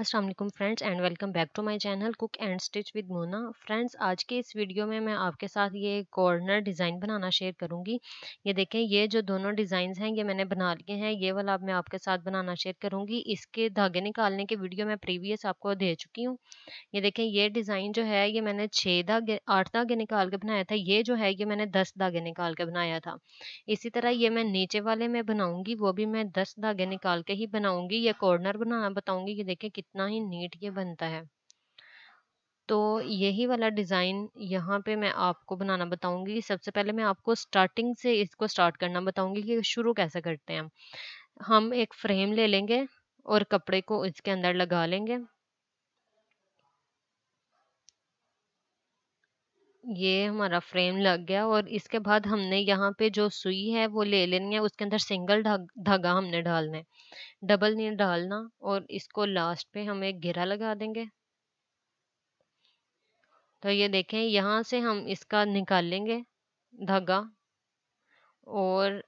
Aslam friends and welcome back to my channel cook and stitch with Mona friends आज के इस video में मैं आपके साथ ये कॉर्नर डिज़ाइन बनाना शेयर करूँगी ये देखें ये जो दोनों डिज़ाइन हैं ये मैंने बना लिए हैं ये वाला मैं आपके साथ बनाना शेयर करूँगी इसके धागे निकालने के वीडियो मैं प्रीवियस आपको दे चुकी हूँ ये देखें ये डिज़ाइन जो है ये मैंने छः धागे आठ धागे निकाल के बनाया था ये जो है ये मैंने दस धागे निकाल के बनाया था इसी तरह ये मैं नीचे वाले में बनाऊँगी वो भी मैं दस धागे निकाल के ही बनाऊँगी ये कॉर्नर बना बताऊँगी ये देखें कितना ही नीट ये बनता है तो यही वाला डिज़ाइन यहाँ पे मैं आपको बनाना बताऊंगी सबसे पहले मैं आपको स्टार्टिंग से इसको स्टार्ट करना बताऊंगी कि शुरू कैसे करते हैं हम एक फ्रेम ले लेंगे और कपड़े को इसके अंदर लगा लेंगे ये हमारा फ्रेम लग गया और इसके बाद हमने यहाँ पे जो सुई है वो ले लेनी है उसके अंदर सिंगल धागा हमने डालना है डबल नहीं डालना और इसको लास्ट पे हम एक घेरा लगा देंगे तो ये देखें यहाँ से हम इसका निकालेंगे धागा और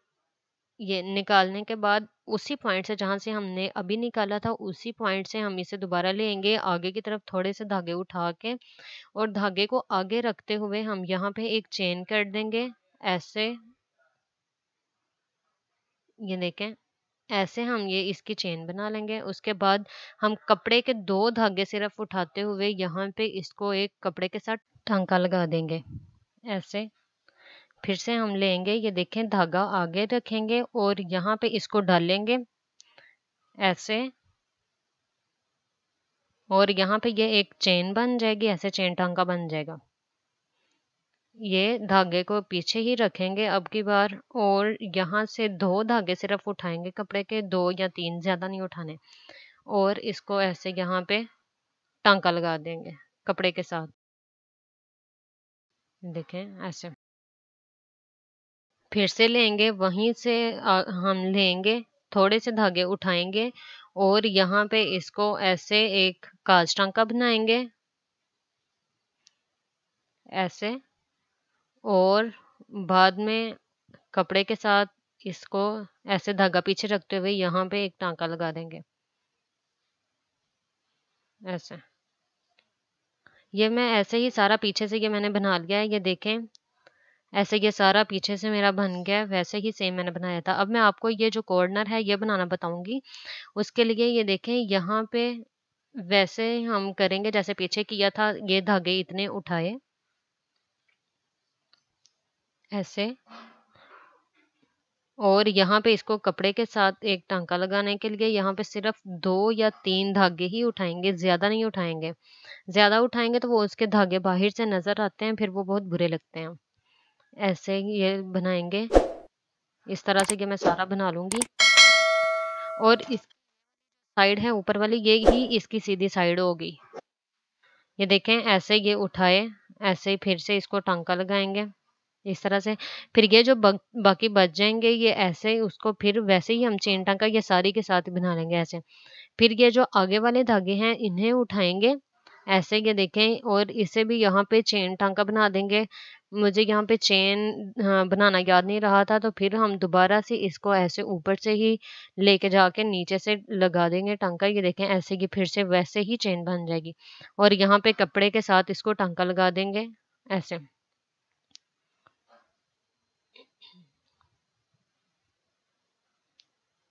ये निकालने के बाद उसी पॉइंट से जहाँ से हमने अभी निकाला था उसी पॉइंट से हम इसे दोबारा लेंगे आगे की तरफ थोड़े से धागे उठा के और धागे को आगे रखते हुए हम यहाँ पे एक चेन कर देंगे ऐसे ये देखें ऐसे हम ये इसकी चेन बना लेंगे उसके बाद हम कपड़े के दो धागे सिर्फ उठाते हुए यहाँ पे इसको एक कपड़े के साथ टांका लगा देंगे ऐसे फिर से हम लेंगे ये देखें धागा आगे रखेंगे और यहाँ पे इसको डालेंगे ऐसे और यहाँ पे ये एक चेन बन जाएगी ऐसे चेन टांका बन जाएगा ये धागे को पीछे ही रखेंगे अब की बार और यहाँ से दो धागे सिर्फ उठाएंगे कपड़े के दो या तीन ज़्यादा नहीं उठाने और इसको ऐसे यहाँ पे टांका लगा देंगे कपड़े के साथ देखें ऐसे फिर से लेंगे वहीं से हम लेंगे थोड़े से धागे उठाएंगे और यहाँ पे इसको ऐसे एक काज टांका बनाएंगे ऐसे और बाद में कपड़े के साथ इसको ऐसे धागा पीछे रखते हुए यहाँ पे एक टांका लगा देंगे ऐसे ये मैं ऐसे ही सारा पीछे से ये मैंने बना लिया है ये देखें ऐसे ये सारा पीछे से मेरा बन गया वैसे ही सेम मैंने बनाया था अब मैं आपको ये जो कॉर्नर है ये बनाना बताऊंगी उसके लिए ये देखें यहाँ पे वैसे हम करेंगे जैसे पीछे किया था ये धागे इतने उठाए ऐसे और यहाँ पे इसको कपड़े के साथ एक टांका लगाने के लिए यहाँ पे सिर्फ दो या तीन धागे ही उठाएंगे ज़्यादा नहीं उठाएंगे ज़्यादा उठाएंगे तो वो उसके धागे बाहर से नज़र आते हैं फिर वो बहुत बुरे लगते हैं ऐसे ये बनाएंगे इस तरह से ये मैं सारा बना लूँगी और इस साइड है ऊपर वाली ये ही इसकी सीधी साइड होगी ये देखें ऐसे ये उठाए ऐसे ही फिर से इसको टांका लगाएंगे इस तरह से फिर ये जो बा, बाकी बच जाएंगे ये ऐसे उसको फिर वैसे ही हम चेन टांका ये सारी के साथ बना लेंगे ऐसे फिर ये जो आगे वाले धागे हैं इन्हें उठाएंगे ऐसे ये देखें और इसे भी यहाँ पे चेन टांका बना देंगे मुझे यहाँ पे चेन हाँ, बनाना याद नहीं रहा था तो फिर हम दोबारा से इसको ऐसे ऊपर से ही लेके जाके नीचे से लगा देंगे टांका ये देखें ऐसे की फिर से वैसे ही चेन बन जाएगी और यहाँ पे कपड़े के साथ इसको टांका लगा देंगे ऐसे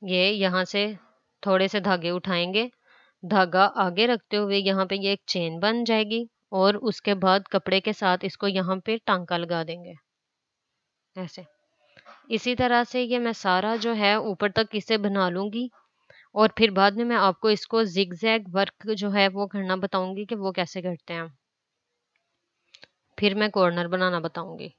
ये यहाँ से थोड़े से धागे उठाएंगे धागा आगे रखते हुए यहाँ पे ये एक चेन बन जाएगी और उसके बाद कपड़े के साथ इसको यहाँ पे टांका लगा देंगे ऐसे इसी तरह से ये मैं सारा जो है ऊपर तक इसे बना लूँगी और फिर बाद में मैं आपको इसको जिग जैग वर्क जो है वो करना बताऊँगी कि वो कैसे करते हैं फिर मैं कॉर्नर बनाना बताऊँगी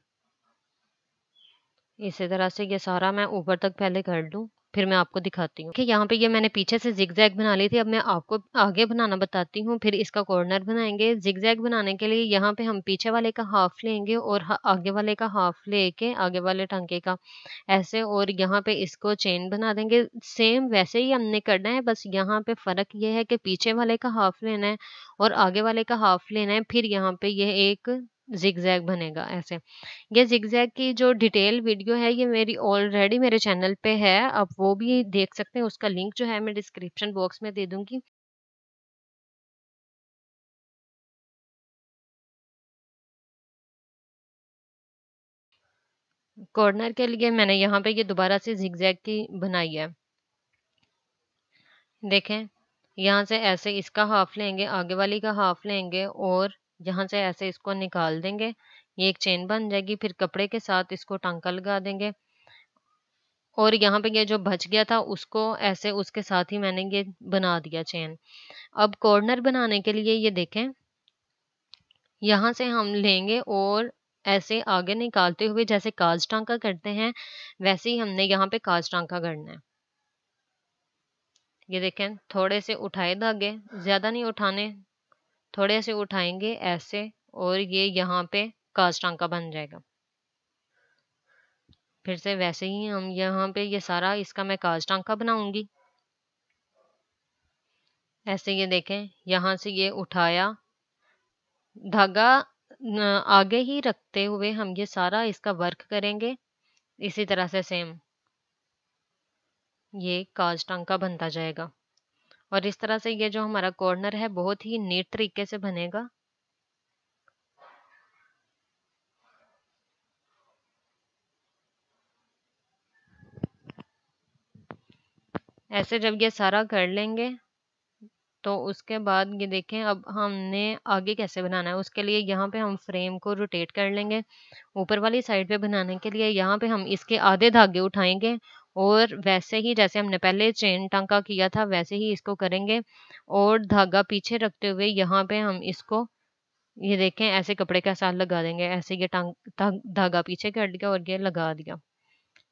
इसी तरह से ये सारा मैं ऊपर तक पहले कर लूँ फिर मैं आपको दिखाती हूँ ठीक यहाँ पे ये मैंने पीछे से जिग बना ली थी अब मैं आपको आगे बनाना बताती हूँ फिर इसका कॉर्नर बनाएंगे जिग बनाने के लिए यहाँ पे हम पीछे वाले का हाफ लेंगे और आगे वाले का हाफ लेके आगे वाले टांके का ऐसे और यहाँ पे इसको चेन बना देंगे सेम वैसे ही हमने करना है बस यहाँ पे फ़र्क ये है कि पीछे वाले का हाफ लेना है और आगे वाले का हाफ लेना है फिर यहाँ पे ये एक ज़िगज़ैग बनेगा ऐसे। ये ज़िगज़ैग की जो डिटेल वीडियो है ये मेरी ऑलरेडी मेरे चैनल पे है, आप वो भी देख सकते हैं उसका लिंक जो है मैं डिस्क्रिप्शन बॉक्स में दे दूंगी कॉर्नर के लिए मैंने यहाँ पे ये दोबारा से ज़िगज़ैग की बनाई है। देखें, यहाँ से ऐसे इसका हाफ़ लेंगे, आगे वाली का हाफ़ लेंगे और यहाँ से ऐसे इसको निकाल देंगे ये एक चेन बन जाएगी फिर कपड़े के साथ इसको टांका लगा देंगे और यहाँ पे ये जो बच गया था उसको ऐसे उसके साथ ही मैंने ये बना दिया चेन अब कॉर्नर बनाने के लिए ये देखें यहाँ से हम लेंगे और ऐसे आगे निकालते हुए जैसे काज टांका करते हैं वैसे ही हमने यहाँ पे काज टांका करना है ये देखें थोड़े से उठाए धागे ज़्यादा नहीं उठाने थोड़े से उठाएंगे ऐसे और ये यहाँ पे कास्ट टांका बन जाएगा फिर से वैसे ही हम यहाँ पे ये सारा इसका मैं काज टांका बनाऊंगी ऐसे ये देखें यहाँ से ये उठाया धागा आगे ही रखते हुए हम ये सारा इसका वर्क करेंगे इसी तरह से सेम ये काज टांका बनता जाएगा और इस तरह से ये जो हमारा कॉर्नर है बहुत ही नीट तरीके से बनेगा ऐसे जब ये सारा कर लेंगे तो उसके बाद ये देखें अब हमने आगे कैसे बनाना है उसके लिए यहाँ पे हम फ्रेम को रोटेट कर लेंगे ऊपर वाली साइड पे बनाने के लिए यहाँ पे हम इसके आधे धागे उठाएंगे और वैसे ही जैसे हमने पहले चेन टांका किया था वैसे ही इसको करेंगे और धागा पीछे रखते हुए यहाँ पे हम इसको ये देखें ऐसे कपड़े के साथ लगा देंगे ऐसे ये टांग धागा पीछे कर दिया और ये लगा दिया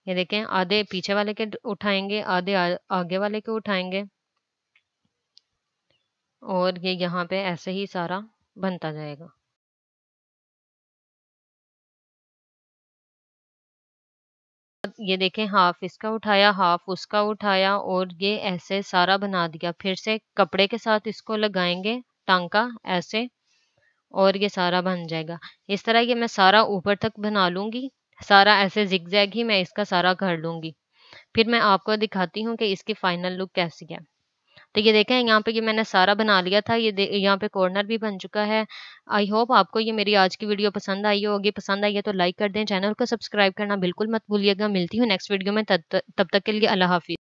ये देखें आधे पीछे वाले के उठाएंगे आधे आगे वाले के उठाएंगे और ये यहाँ पे ऐसे ही सारा बनता जाएगा ये देखें हाफ इसका उठाया हाफ उसका उठाया और ये ऐसे सारा बना दिया फिर से कपड़े के साथ इसको लगाएंगे टांका ऐसे और ये सारा बन जाएगा इस तरह ये मैं सारा ऊपर तक बना लूंगी सारा ऐसे जिग ही मैं इसका सारा कर लूंगी फिर मैं आपको दिखाती हूँ कि इसकी फ़ाइनल लुक कैसी है तो ये देखें यहाँ पे ये मैंने सारा बना लिया था ये यहाँ पे कॉर्नर भी बन चुका है आई होप आपको ये मेरी आज की वीडियो पसंद आई होगी पसंद आई है तो लाइक कर दें चैनल को सब्सक्राइब करना बिल्कुल मत भूलिएगा मिलती हूँ नेक्स्ट वीडियो में तब तक के लिए अल्लाह हाफिज़